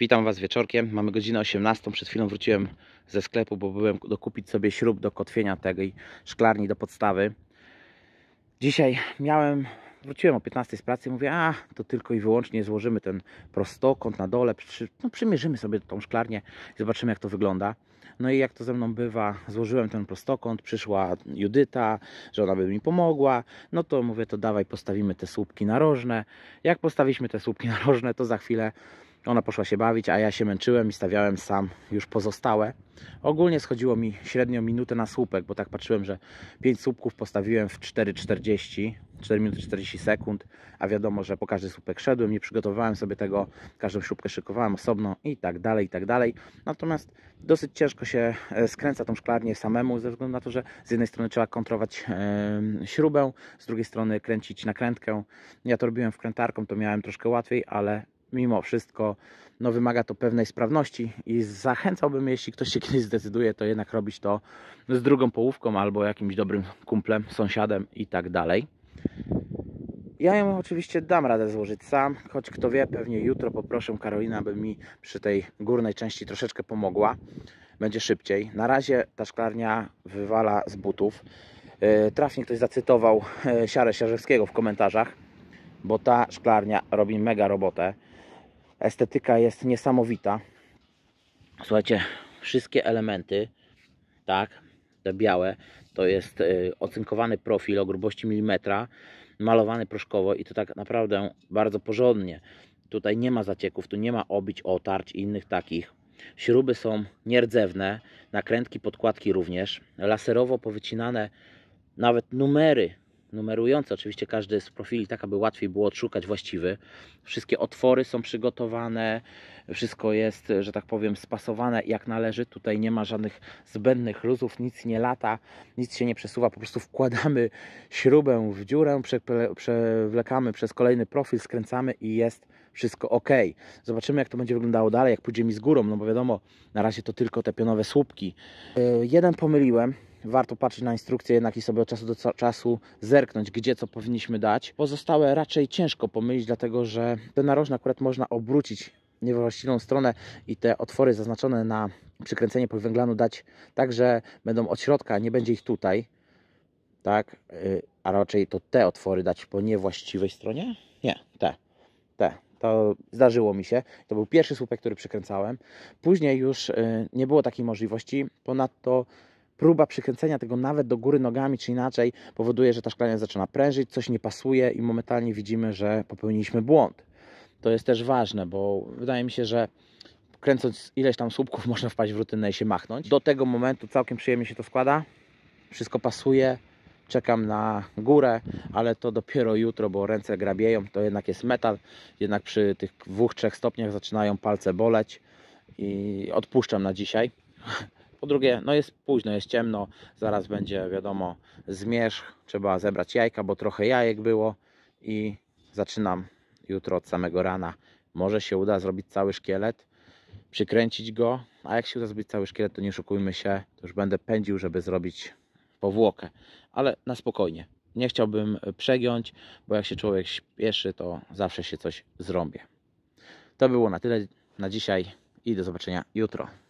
Witam Was wieczorkiem. Mamy godzinę 18. Przed chwilą wróciłem ze sklepu, bo byłem dokupić sobie śrub do kotwienia tej szklarni do podstawy. Dzisiaj miałem, wróciłem o 15 z pracy i mówię, a to tylko i wyłącznie złożymy ten prostokąt na dole, przy, no, przymierzymy sobie tą szklarnię i zobaczymy jak to wygląda. No i jak to ze mną bywa, złożyłem ten prostokąt, przyszła Judyta, że ona by mi pomogła. No to mówię, to dawaj postawimy te słupki narożne. Jak postawiliśmy te słupki narożne, to za chwilę ona poszła się bawić, a ja się męczyłem i stawiałem sam już pozostałe. Ogólnie schodziło mi średnio minutę na słupek, bo tak patrzyłem, że 5 słupków postawiłem w 4,40, 4 minuty 40 sekund, a wiadomo, że po każdy słupek szedłem, nie przygotowywałem sobie tego, każdą śrubkę szykowałem osobno i tak dalej, i tak dalej. Natomiast dosyć ciężko się e, skręca tą szklarnię samemu, ze względu na to, że z jednej strony trzeba kontrować e, śrubę, z drugiej strony kręcić nakrętkę. Ja to robiłem wkrętarką, to miałem troszkę łatwiej, ale mimo wszystko no, wymaga to pewnej sprawności i zachęcałbym, jeśli ktoś się kiedyś zdecyduje, to jednak robić to z drugą połówką albo jakimś dobrym kumplem, sąsiadem i tak dalej. Ja ją oczywiście dam radę złożyć sam, choć kto wie, pewnie jutro poproszę Karolina, by mi przy tej górnej części troszeczkę pomogła. Będzie szybciej. Na razie ta szklarnia wywala z butów. E, trafnie ktoś zacytował e, Siarę Siarzewskiego w komentarzach, bo ta szklarnia robi mega robotę. Estetyka jest niesamowita. Słuchajcie, wszystkie elementy, tak, te białe, to jest y, ocynkowany profil o grubości milimetra, malowany proszkowo i to tak naprawdę bardzo porządnie. Tutaj nie ma zacieków, tu nie ma obić, otarć i innych takich. Śruby są nierdzewne, nakrętki, podkładki również, laserowo powycinane nawet numery numerujące oczywiście każdy z profili, tak aby łatwiej było odszukać właściwy. Wszystkie otwory są przygotowane, wszystko jest, że tak powiem, spasowane jak należy. Tutaj nie ma żadnych zbędnych luzów, nic nie lata, nic się nie przesuwa. Po prostu wkładamy śrubę w dziurę, przewlekamy przez kolejny profil, skręcamy i jest wszystko ok. Zobaczymy, jak to będzie wyglądało dalej, jak pójdzie mi z górą, no bo wiadomo, na razie to tylko te pionowe słupki. Yy, jeden pomyliłem, warto patrzeć na instrukcję jednak i sobie od czasu do czasu zerknąć, gdzie co powinniśmy dać. Pozostałe raczej ciężko pomylić, dlatego że te narożne akurat można obrócić niewłaściwą stronę i te otwory zaznaczone na przykręcenie poliwęglanu dać tak, że będą od środka, nie będzie ich tutaj, tak? Y, a raczej to te otwory dać po niewłaściwej stronie? Nie, te, te. To zdarzyło mi się. To był pierwszy słupek, który przykręcałem. Później już y, nie było takiej możliwości. Ponadto próba przykręcenia tego nawet do góry nogami czy inaczej powoduje, że ta szklanka zaczyna prężyć, coś nie pasuje i momentalnie widzimy, że popełniliśmy błąd. To jest też ważne, bo wydaje mi się, że kręcąc ileś tam słupków można wpaść w rutynę i się machnąć. Do tego momentu całkiem przyjemnie się to składa, wszystko pasuje, czekam na górę, ale to dopiero jutro, bo ręce grabieją, to jednak jest metal, jednak przy tych dwóch, trzech stopniach zaczynają palce boleć i odpuszczam na dzisiaj. Po drugie, no jest późno, jest ciemno, zaraz będzie wiadomo zmierzch, trzeba zebrać jajka, bo trochę jajek było i zaczynam jutro od samego rana. Może się uda zrobić cały szkielet, przykręcić go, a jak się uda zrobić cały szkielet, to nie szukujmy się, to już będę pędził, żeby zrobić powłokę, ale na spokojnie. Nie chciałbym przegiąć, bo jak się człowiek śpieszy, to zawsze się coś zrobię. To było na tyle na dzisiaj i do zobaczenia jutro.